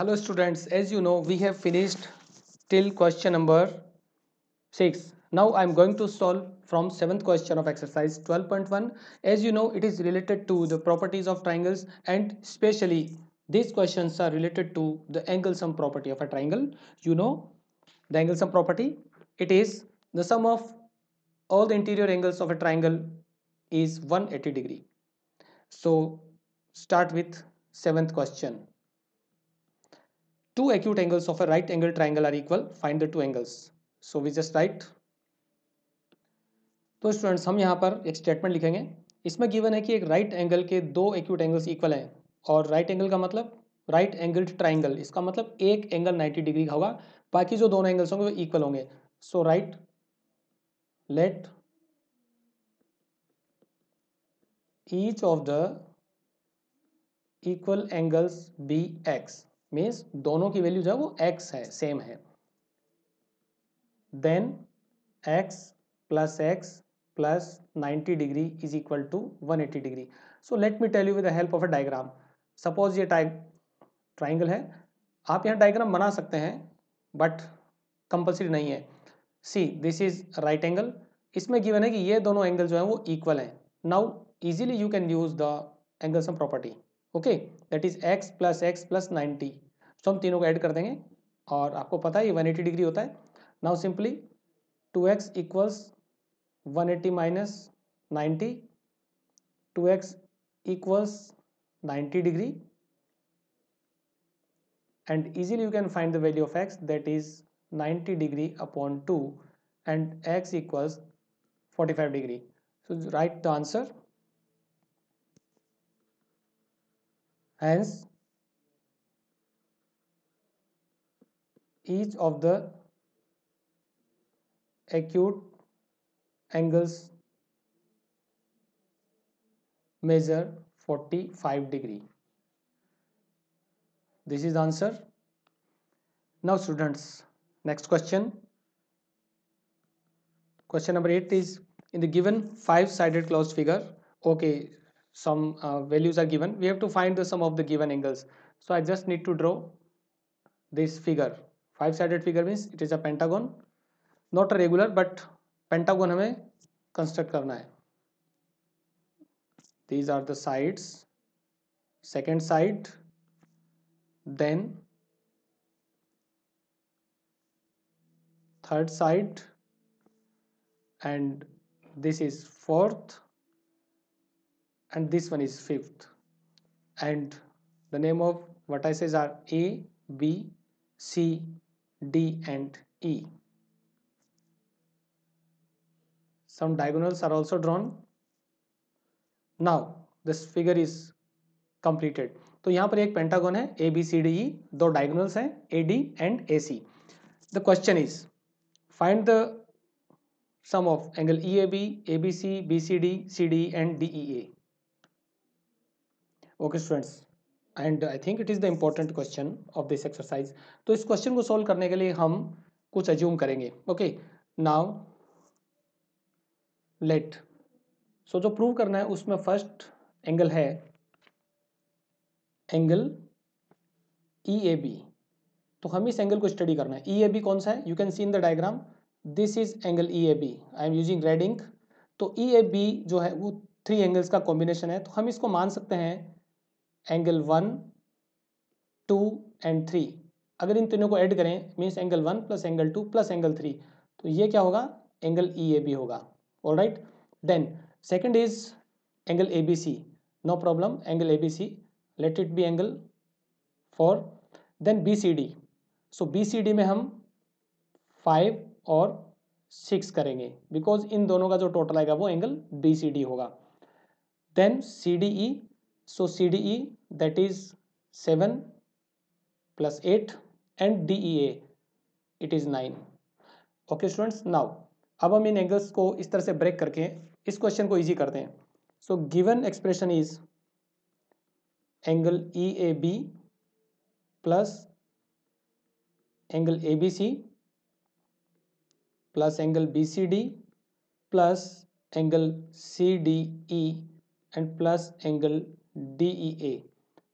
hello students as you know we have finished till question number 6 now i am going to solve from 7th question of exercise 12.1 as you know it is related to the properties of triangles and specially these questions are related to the angle sum property of a triangle you know the angle sum property it is the sum of all the interior angles of a triangle is 180 degree so start with 7th question two acute angles of a right angle triangle are equal find the two angles so we just write तो students हम यहाँ पर एक statement लिखेंगे इसमें given है कि एक राइट right एंगल के दो एक्यूट एंगल्स इक्वल हैं और राइट right एंगल का मतलब राइट एंगल्ड ट्राइंगल इसका मतलब एक एंगल 90 डिग्री का होगा बाकी जो दोनों एंगल्स होंगे वो इक्वल होंगे so right let each of the equal angles be x means दोनों की वैल्यू जो है वो x है सेम है then x plus x plus ninety degree is equal to one eighty degree so let me tell you with the help of a diagram suppose ये टाइ triangle है आप यहाँ डायग्राम बना सकते हैं बट कंपल्सरी नहीं है see this is right angle इसमें गिवन है कि ये दोनों एंगल जो हैं वो इक्वल हैं now easily you can use the angle sum property okay that is x plus x plus ninety so हम तीनों को ऐड कर देंगे और आपको पता है ये वन एटी डिग्री होता है now simply two x equals one eighty minus ninety two x equals ninety degree and easily you can find the value of x that is 90 degree upon two and x forty 45 degree so right the answer Hence, each of the acute angles measure 45 degree. This is answer. Now students, next question. Question number 8 is in the given five-sided closed figure. Okay, some uh, values are given we have to find the sum of the given angles so i just need to draw this figure five sided figure means it is a pentagon not a regular but pentagon हमें construct करना है these are the sides second side then third side and this is fourth and this one is fifth and the name of vertices are A, B, C, D and E. Some diagonals are also drawn. Now this figure is completed. So here is a pentagon, A, B, C, D, E, two diagonals, are A, D and A, C. The question is, find the sum of angle EAB, and DEA. Okay students and I think it is the important question of this exercise तो इस question को solve करने के लिए हम कुछ assume करेंगे okay now let सो जो प्रूव करना है उसमें फर्स्ट एंगल है एंगल ई ए बी तो हम इस एंगल को स्टडी करना है ई ए बी कौन सा है you can see in the diagram this is angle E A B I am using reading तो ई ए बी जो है वो थ्री एंगल्स का कॉम्बिनेशन है तो हम इसको मान सकते हैं angle one two and three अगर इन तीनों को ऐड करें means angle one plus angle two plus angle three तो ये क्या होगा एंगल ई ए बी होगा all right then second is angle A B C no problem angle A B C let it be angle four then B C D so B C D में हम five और six करेंगे because in दोनों का जो total आएगा वो angle B C D होगा then C D E so cde that is 7 plus 8 and dea it is 9 okay students now अब हम इन एंगल्स को इस तरह से ब्रेक करके इस क्वेश्चन को इजी करते हैं so given expression is angle E A B plus angle A B C plus angle B C D plus angle C D E and plus angle D E A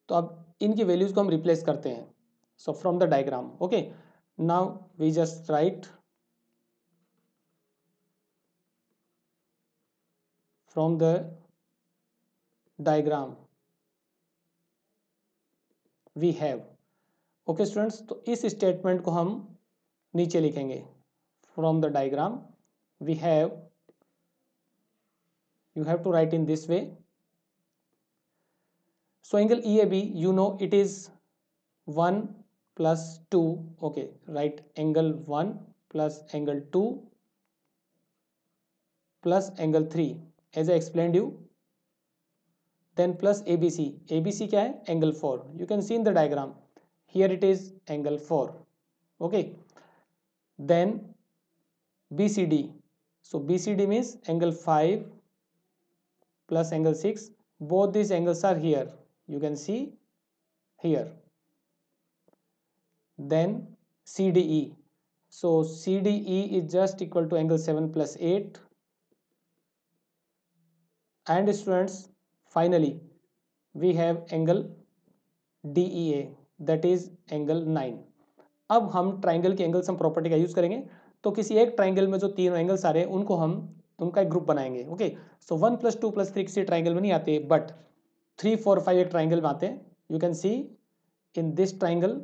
तो अब इनकी values को हम replace करते हैं so from the diagram okay now we just write from the diagram we have okay students तो इस statement को हम नीचे लिखेंगे from the diagram we have you have to write in this way So angle EAB, you know it is 1 plus 2, okay, right angle 1 plus angle 2 plus angle 3 as I explained you. Then plus ABC, ABC kya hai? Angle 4. You can see in the diagram, here it is angle 4, okay. Then BCD, so BCD means angle 5 plus angle 6, both these angles are here, you can see here then CDE so CDE is just equal to angle 7 plus 8 and students finally we have angle DEA that is angle 9 अब हम triangle के angles हम property का use करेंगे तो किसी एक triangle में जो तीनों एंगल्स आ रहे हैं उनको हम उनका एक ग्रुप बनाएंगे okay so one plus two plus three किसी ट्राइंगल में नहीं आते बट थ्री फोर फाइव एक ट्राइंगल में आते हैं you can see in this triangle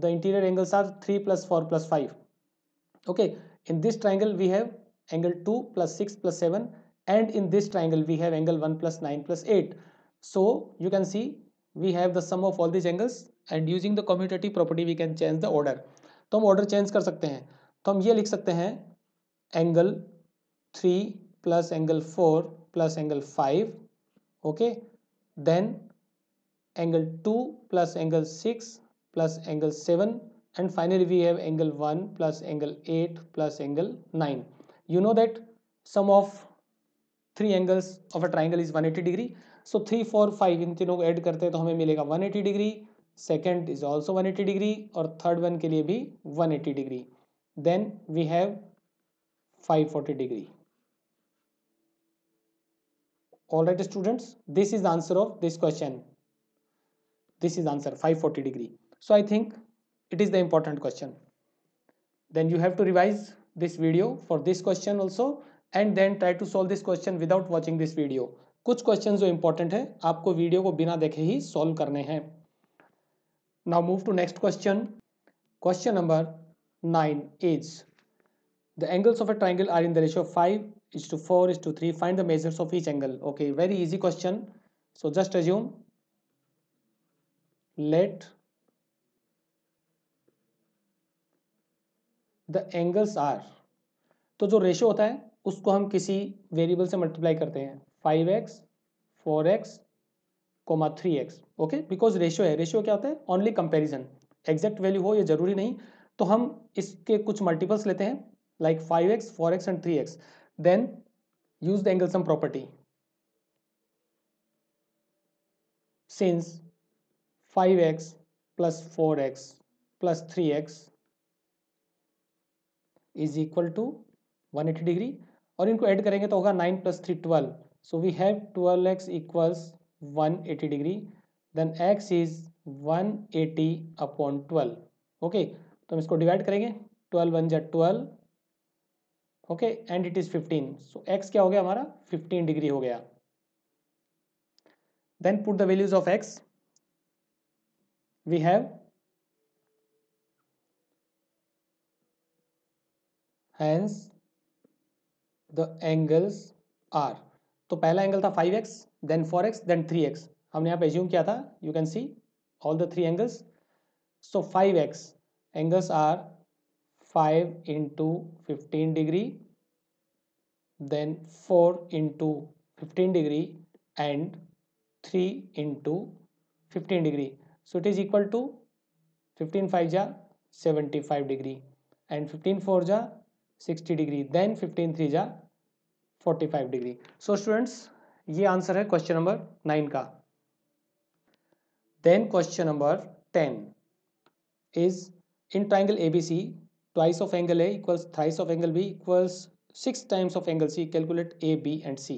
the interior angles are three plus four plus five okay in this triangle we have angle two plus six plus seven and in this triangle we have angle one plus nine plus eight so you can see we have the sum of all this angles and using the community property we can change the order तो हम order change कर सकते हैं तो हम ये लिख सकते हैं angle three plus angle four plus angle five okay then angle two plus angle six plus angle seven and finally we have angle one plus angle eight plus angle nine you know that sum of three angles of a triangle is one eighty degree so three four five इन तीनों को add करते हैं तो हमें मिलेगा one 180 degree second is also one 180 degree और third one के लिए भी one 180 degree then we have five forty degree all right students this is the answer of this question this is answer 540 degree so i think it is the important question then you have to revise this video for this question also and then try to solve this question without watching this video कुछ question जो important है आपको video को बिना देखे ही solve करने हैं now move to next question question number nine is the angles of a triangle are in the ratio five is to 4 is to 3 find the measures of each angle okay very easy question so just assume let the angles are तो जो ratio होता है उसको हम किसी variable से multiply करते हैं five x four x comma three x okay because ratio है रेशियो क्या होता है ओनली कंपेरिजन एग्जैक्ट वैल्यू हो ये जरूरी नहीं तो हम इसके कुछ मल्टीपल्स लेते हैं like five x four x and three x then use the angle sum property since 5x plus 4x plus 3x is equal to 180 degree और इनको ऐड करेंगे तो होगा 9 plus three twelve so we have 12x x equals one degree then x is 180 eighty upon twelve okay तो हम इसको divide करेंगे 12 one जै twelve okay and it is 15 सो x क्या हो गया हमारा 15 डिग्री हो गया then put the values of x we have hence the angles are तो पहला एंगल था 5x then 4x then 3x हमने यहाँ पे एज्यूम किया था you can see all the three angles so 5x angles are 5 into 15 degree then 4 into 15 degree and 3 into 15 degree so it is equal to 15 5 ja 75 degree and 15 4 ja 60 degree then 15 3 ja 45 degree so students ये answer है question number nine का then question number ten is in triangle ABC twice of angle A equals thrice of angle B equals six times of angle C calculate A B and C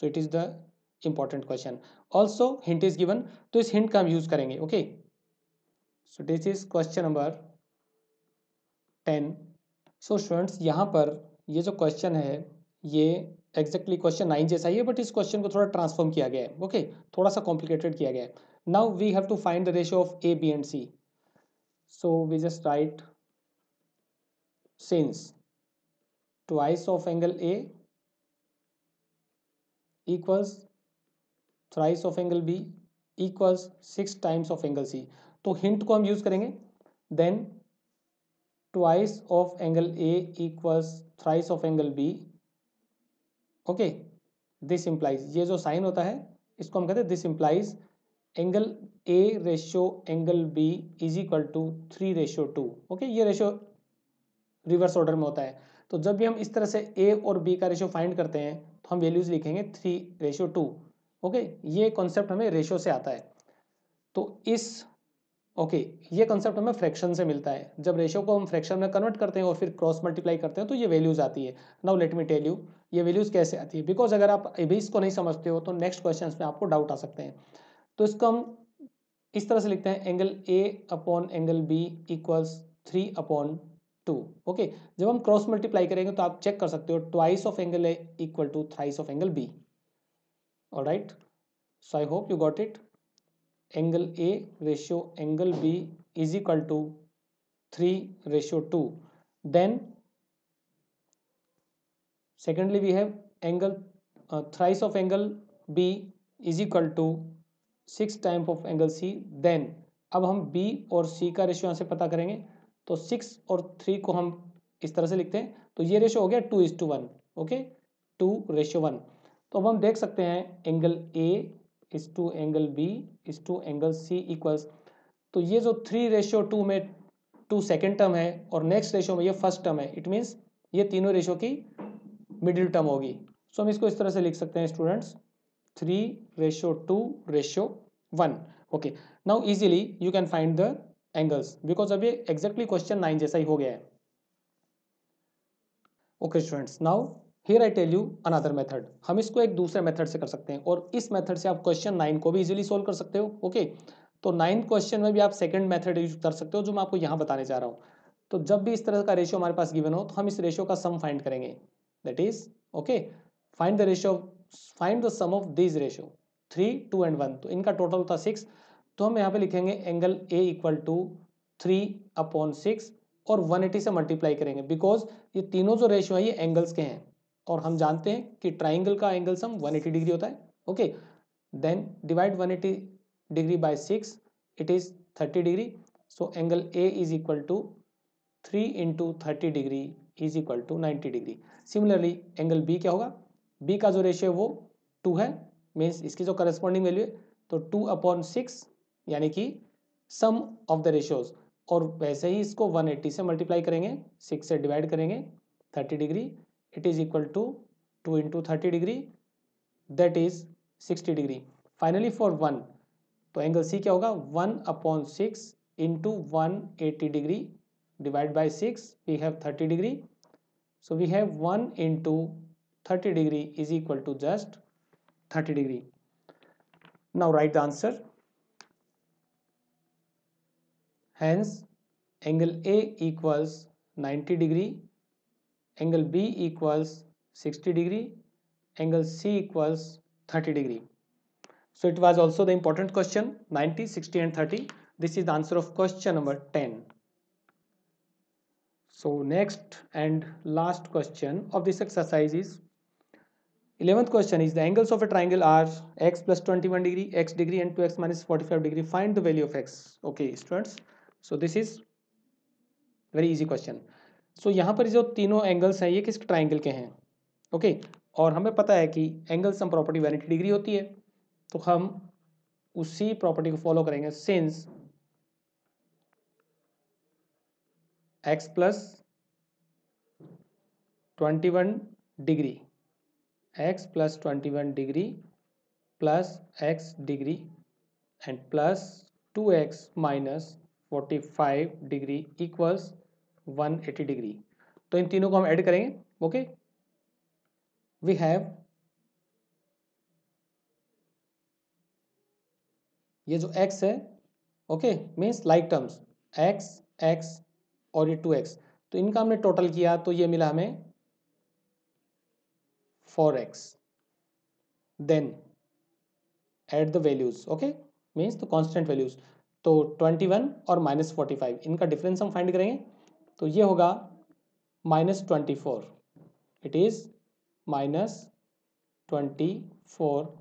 so it is the important question also hint is given तो इस hint का हम use करेंगे okay so this is question number ten so students यहाँ पर ये जो question है ये एग्जैक्टली क्वेश्चन नाइन जैसा ही है बट इस क्वेश्चन को थोड़ा ट्रांसफॉर्म किया गया है ओके okay? थोड़ा सा कॉम्प्लिकेटेड किया गया है now we have to find the ratio of A B and C so we just write since twice of angle A equals thrice of angle B equals six times of angle C तो hint को हम use करेंगे then twice of angle A equals thrice of angle B okay this implies ये जो sign होता है इसको हम कहते हैं this implies angle A ratio angle B is equal to three ratio two okay ये रेशियो रिवर्स ऑर्डर में होता है तो जब भी हम इस तरह से ए और बी का रेशियो फाइंड करते हैं तो हम वैल्यूज लिखेंगे थ्री रेशियो टू ओके ये कॉन्सेप्ट हमें रेशियो से आता है तो इस ओके ये कॉन्सेप्ट हमें फ्रैक्शन से मिलता है जब रेशियो को हम फ्रैक्शन में कन्वर्ट करते हैं और फिर क्रॉस मल्टीप्लाई करते हैं तो ये वैल्यूज आती है now let me tell you ये वैल्यूज कैसे आती है बिकॉज अगर आप अभी इसको नहीं समझते हो तो नेक्स्ट क्वेश्चन में आपको डाउट आ सकते हैं तो इसको हम इस तरह से लिखते हैं angle A upon angle B equals three upon two okay जब हम क्रॉस मल्टीप्लाई करेंगे तो आप चेक कर सकते हो twice of angle A equal to thrice of angle B और right so I hope you got it angle A ratio angle B is equal to three ratio two then secondly we have angle thrice of angle B is equal to six six of angle C then अब हम B और सी का ratio यहाँ से पता करेंगे तो six और थ्री को हम इस तरह से लिखते हैं तो ये रेशो हो गया two is two one okay two ratio one तो अब हम देख सकते हैं angle A is two angle B is two angle C equals तो ये जो थ्री रेशियो टू में टू सेकेंड टर्म है और नेक्स्ट रेशियो में ये फर्स्ट टर्म है इट मीन्स ये तीनों रेशियो की मिडिल टर्म होगी सो हम इसको इस तरह से लिख सकते हैं students three ratio two ratio one okay now easily you can find the angles because अभी एग्जैक्टली क्वेश्चन नाइन जैसा ही हो गया है okay students now here I tell you another method हम इसको एक दूसरे मेथड से कर सकते हैं और इस मेथड से आप क्वेश्चन नाइन को भी इजीली सोल्व कर सकते हो ओके okay? तो नाइन्थ क्वेश्चन में भी आप सेकंड मेथड यूज कर सकते हो जो मैं आपको यहाँ बताने जा रहा हूँ तो जब भी इस तरह का रेशियो हमारे पास गिवन हो तो हम इस रेशियो का सम फाइंड करेंगे that is okay find the ratio find the sum of this ratio three two and one तो इनका टोटल होता सिक्स तो हम यहाँ पे लिखेंगे angle A equal to three upon six और 180 से मल्टीप्लाई करेंगे बिकॉज ये तीनों जो रेशियो है ये एंगल्स के हैं और हम जानते हैं कि ट्राइंगल का एंगल सम 180 डिग्री होता है okay then divide 180 degree by six it is 30 degree so angle A is equal to three into thirty degree is equal to ninety degree similarly angle B क्या होगा B का जो ratio है वो to है means इसकी जो corresponding value है तो टू अपॉन सिक्स यानी कि सम ऑफ द रेशियोज और वैसे ही इसको 180 से मल्टीप्लाई करेंगे सिक्स से डिवाइड करेंगे 30 degree it is equal to two into thirty degree that is sixty degree finally for one तो एंगल सी क्या होगा one upon six into one eighty degree divide by six we have thirty degree so we have one into thirty degree is equal to just 30 degree now write the answer Hence, angle A equals 90 degree, angle B equals 60 degree, angle C equals 30 degree. So it was also the important question 90, 60 and 30. This is the answer of question number 10. So next and last question of this exercise is 11th question is the angles of a triangle are x plus 21 degree, x degree and 2x minus 45 degree. Find the value of x. Okay students. So this is very easy question सो यहाँ पर जो तीनों angles हैं ये किस triangle के हैं ओके okay? और हमें पता है कि एंगल सम प्रॉपर्टी वैनिटी डिग्री होती है तो हम उसी प्रॉपर्टी को फॉलो करेंगे since x plus twenty one degree x plus twenty one degree plus x degree and plus two x minus 45 degree equals 180 degree तो इन तीनों को हम ऐड करेंगे ओके वी हैव ये जो x है okay means like terms x x और ये टू एक्स तो इनका हमने टोटल किया तो ये मिला हमें four x then at the values okay means the constant values तो ट्वेंटी वन और माइनस फोर्टी फाइव इनका डिफरेंस हम फाइंड करेंगे तो ये होगा minus twenty four it is minus twenty four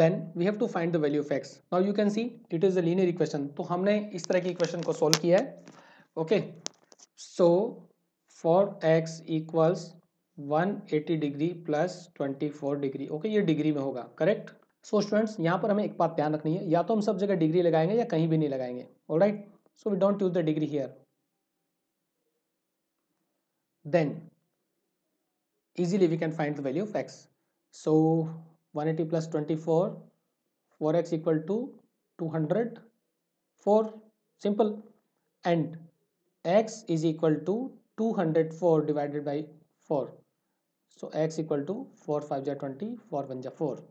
then we have to find the value of x now you can see it is a linear equation तो हमने इस तरह की इक्वेशन को सोल्व किया है okay so four x equals one eighty degree plus twenty four degree okay ये degree में होगा करेक्ट सो स्टूडेंट्स यहाँ पर हमें एक बात ध्यान रखनी है या तो हम सब जगह डिग्री लगाएंगे या कहीं भी नहीं लगाएंगे और so we don't use the degree here then easily we can find the value of x so one eighty plus twenty four four x equal to two hundred four simple and x is equal to two hundred four divided by four so x equal to four five जै twenty four one जै four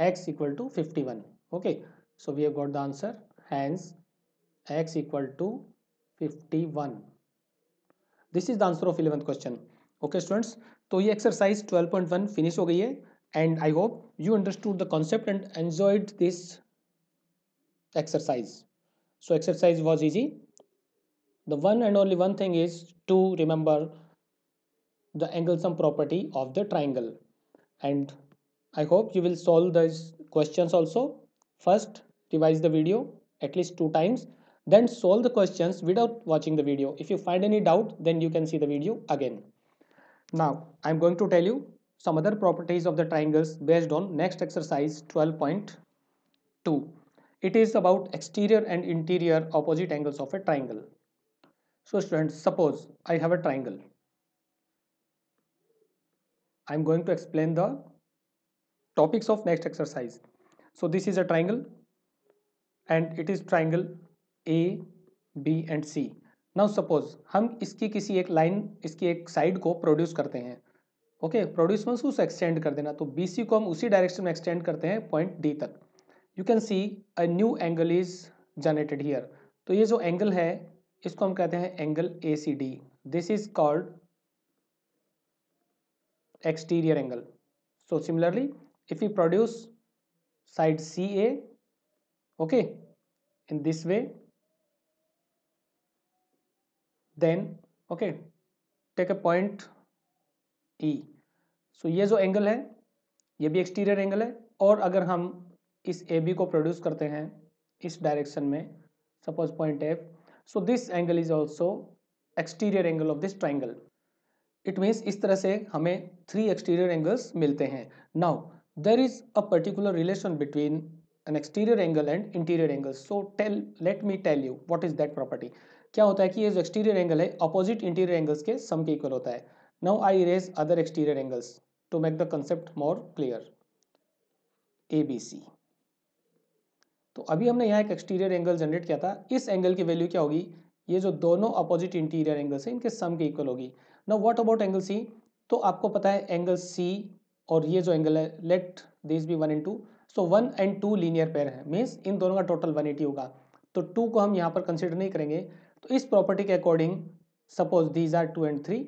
x equal to 51 okay so we have got the answer hence x equal to 51 this is the answer of 11th question okay students So, this exercise 12.1 finish हो गई है and I hope you understood the concept and enjoyed this exercise. So exercise was the one and only one thing is to remember the angle sum property of the triangle and I hope you will solve these questions also. First, revise the video at least two times. Then solve the questions without watching the video. If you find any doubt, then you can see the video again. Now, I'm going to tell you some other properties of the triangles based on next exercise 12.2. It is about exterior and interior opposite angles of a triangle. So students, suppose I have a triangle. I'm going to explain the topics of next exercise so this is a triangle and it is triangle a b and c now suppose हम इसकी किसी एक line इसकी एक side को produce करते हैं okay produce means उसे एक्सटेंड कर देना तो बी सी को हम उसी डायरेक्शन में एक्सटेंड करते हैं पॉइंट डी तक you can see a new angle is generated here तो ये जो एंगल है इसको हम कहते हैं angle A C D this is called exterior angle so similarly if we produce side CA okay in this way then okay take a point E so so, ये जो एंगल है ये भी एक्सटीरियर एंगल है और अगर हम इस ए बी को प्रोड्यूस करते हैं इस डायरेक्शन में suppose point F so this angle is also exterior angle of this triangle it means इस तरह से हमें थ्री एक्सटीरियर एंगल्स मिलते हैं now there is a particular relation between an exterior angle and interior angle so tell let me tell you what is that property क्या होता है कि ye jo exterior angle hai opposite interior angles ke sum ke equal hota hai now i erase other exterior angles to make the concept more clear abc to abhi humne अभी हमने यहाँ एक exterior angle generate किया था इस angle की value क्या होगी ये जो दोनों अपोजिट इंटीरियर एंगल्स हैं इनके सम के इक्वल होगी now what about angle C तो आपको पता है एंगल सी और ये जो एंगल है let this be one and two so one and two linear pair है मीन्स इन दोनों का टोटल वन एटी होगा तो टू को हम यहाँ पर कंसिडर नहीं करेंगे तो इस प्रॉपर्टी के according suppose these are two and three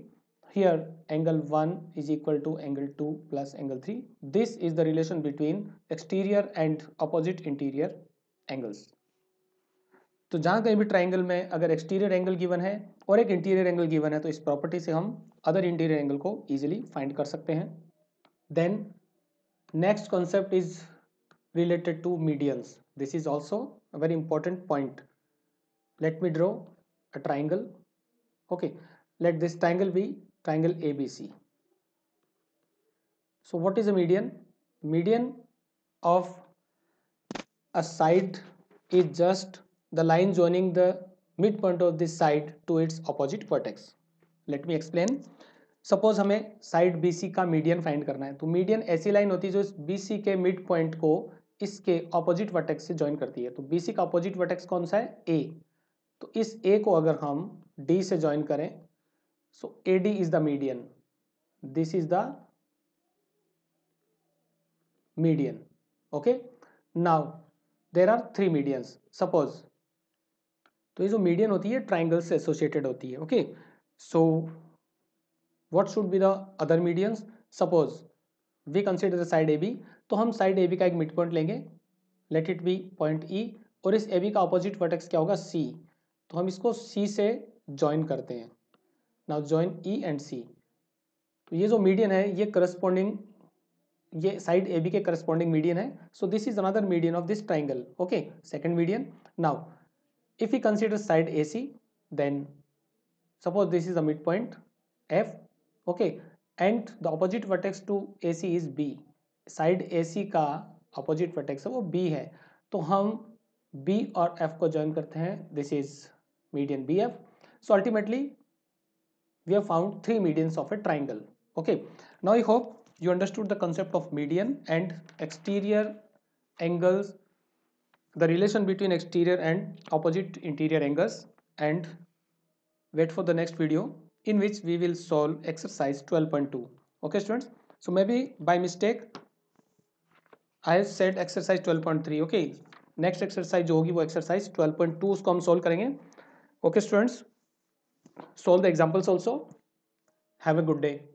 here angle one is equal to angle two plus angle three this is the relation between exterior and opposite interior angles तो जहाँ कहीं भी ट्राइंगल में अगर एक्सटीरियर एंगल गिवन है और एक interior angle given है तो इस प्रॉपर्टी से हम अदर इंटीरियर एंगल को ईजिली फाइंड कर सकते हैं then next concept is related to medians this is also a very important point let me draw a triangle okay let this triangle be triangle ABC so what is a median median of a side is just the line joining the midpoint of this side to its opposite vertex let me explain suppose हमें side C का median find करना है तो median ऐसी line होती है जो इस बीसी के मिड पॉइंट को इसके ऑपोजिट वर्टेक्स से ज्वाइन करती है तो बीसी का ऑपोजिट वर्टेक्स कौन सा है ए तो इस ए को अगर हम डी से ज्वाइन करें so A D is the median this is the median okay now there are three medians suppose तो ये जो मीडियन होती है ट्राइंगल से एसोसिएटेड होती है okay so what should be the other medians suppose we consider the side AB तो हम side AB का एक mid point लेंगे let it be point E और इस AB का opposite vertex क्या होगा C तो हम इसको C से join करते हैं now join E and C तो ये जो median है ये corresponding ये साइड ए बी के करस्पॉन्डिंग मीडियन है so this is another median of this triangle okay second median now if you consider side A C then suppose this is the mid point F okay and the opposite vertex to A C is B side A C का opposite vertex है वो B है तो हम B और F को join करते हैं this is median B F so ultimately we have found three medians of a triangle okay now I hope you understood the concept of median and exterior angles the relation between exterior and opposite interior angles and wait for the next video in which we will solve exercise 12.2 okay students so maybe by mistake I have said exercise 12.3 okay next exercise jo hogi exercise 12.2 usko hum solve okay students solve the examples also have a good day